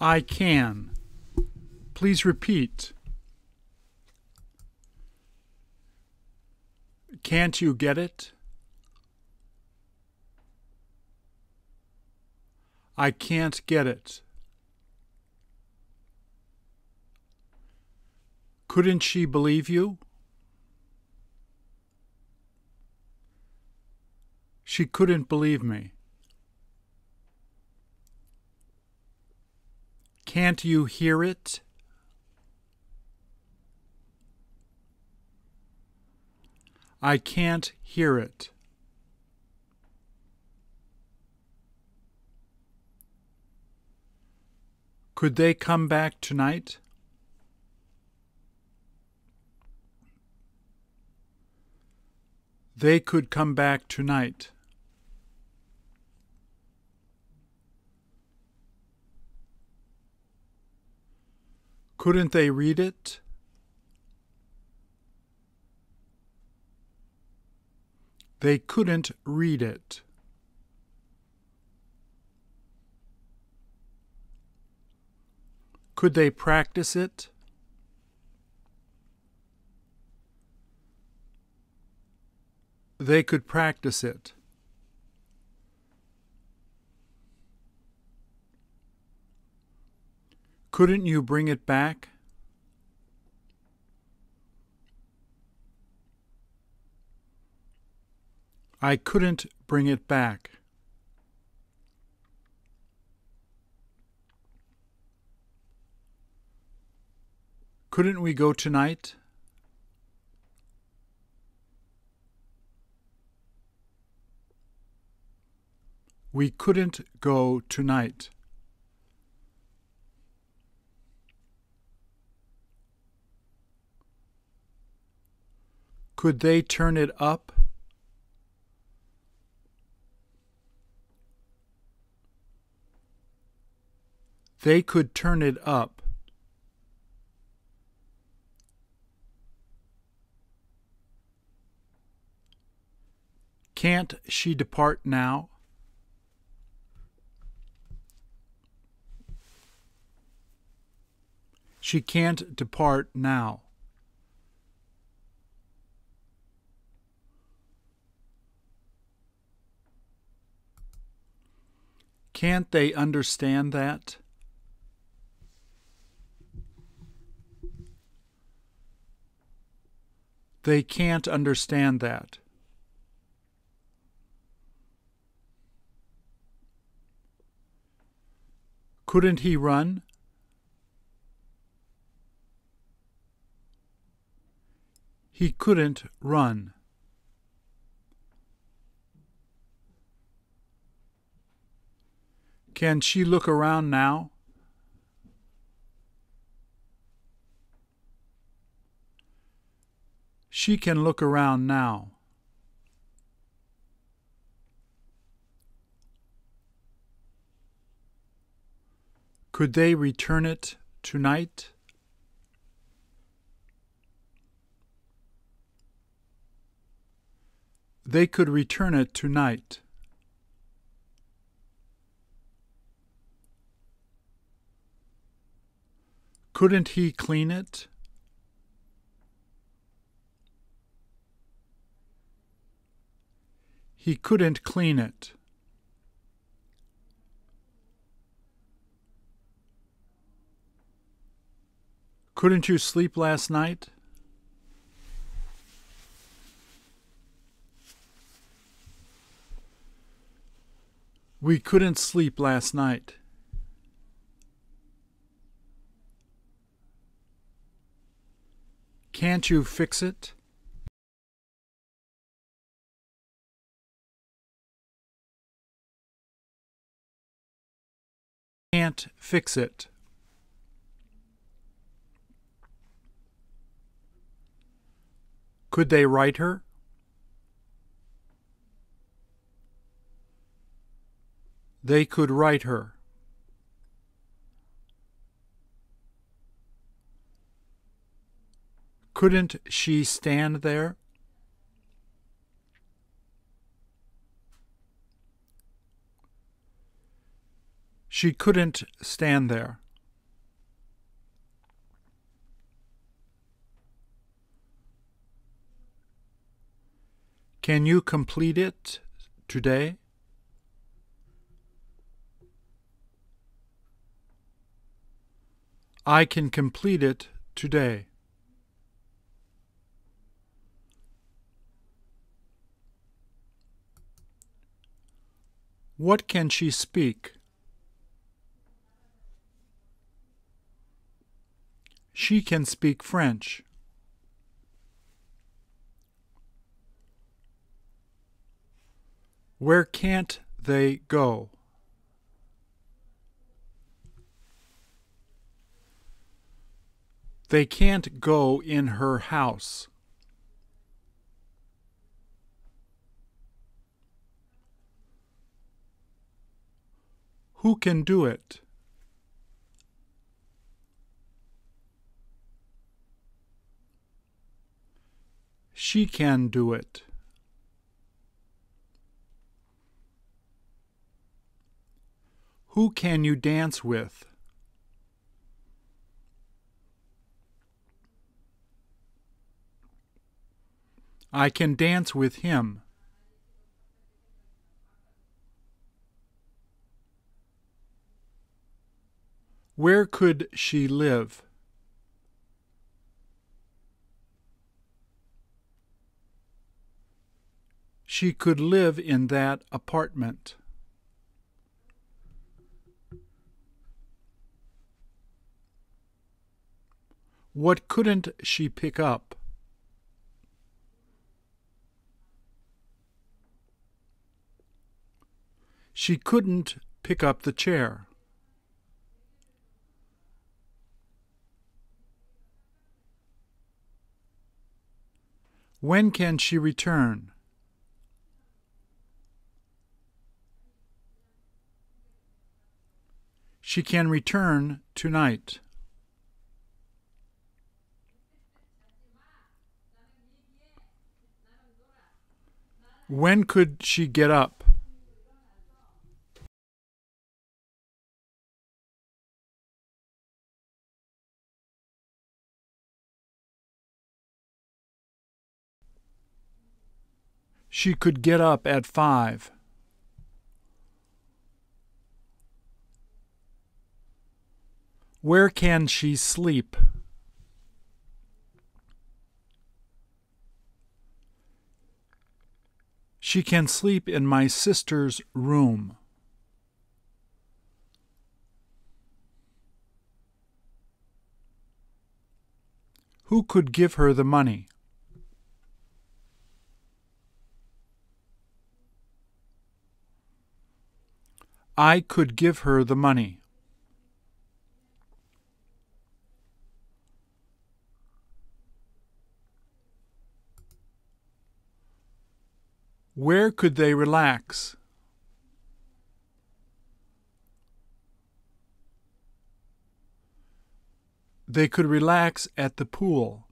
I can. Please repeat. Can't you get it? I can't get it. Couldn't she believe you? She couldn't believe me. Can't you hear it? I can't hear it. Could they come back tonight? They could come back tonight. Couldn't they read it? They couldn't read it. Could they practice it? They could practice it. Couldn't you bring it back? I couldn't bring it back. Couldn't we go tonight? We couldn't go tonight. Could they turn it up? They could turn it up. Can't she depart now? She can't depart now. Can't they understand that? They can't understand that. Couldn't he run? He couldn't run. Can she look around now? She can look around now. Could they return it tonight? They could return it tonight. Couldn't he clean it? He couldn't clean it. Couldn't you sleep last night? We couldn't sleep last night. Can't you fix it? Can't fix it. Could they write her? They could write her. Couldn't she stand there? She couldn't stand there. Can you complete it today? I can complete it today. What can she speak? She can speak French. Where can't they go? They can't go in her house. Who can do it? She can do it. Who can you dance with? I can dance with him. Where could she live? She could live in that apartment. What couldn't she pick up? She couldn't pick up the chair. When can she return? She can return tonight. When could she get up? She could get up at five. Where can she sleep? She can sleep in my sister's room. Who could give her the money? I could give her the money. Where could they relax? They could relax at the pool.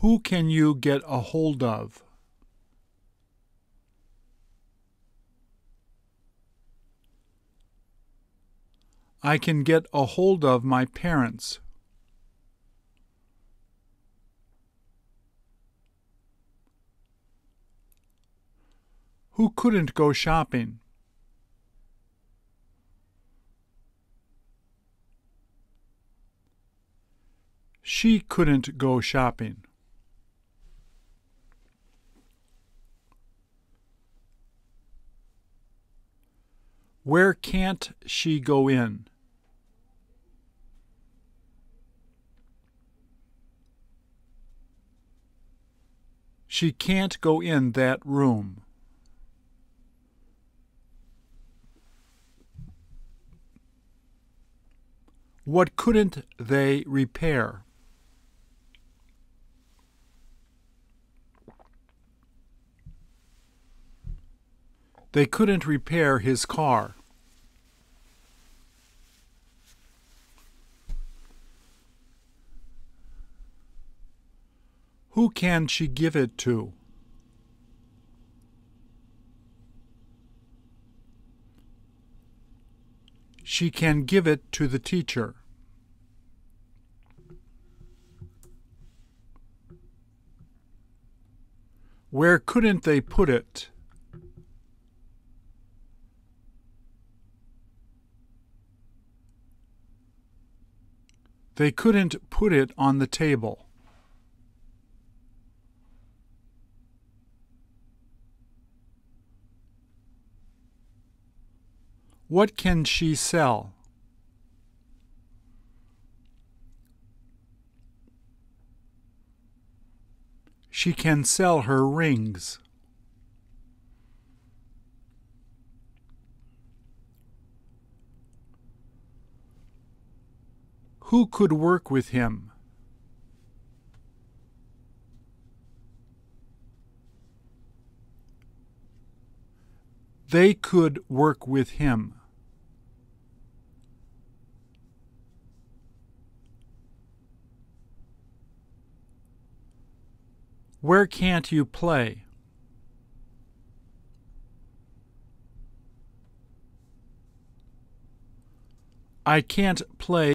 Who can you get a hold of? I can get a hold of my parents. Who couldn't go shopping? She couldn't go shopping. Where can't she go in? She can't go in that room. What couldn't they repair? They couldn't repair his car. Who can she give it to? She can give it to the teacher. Where couldn't they put it? They couldn't put it on the table. What can she sell? She can sell her rings. Who could work with him? They could work with him. Where can't you play? I can't play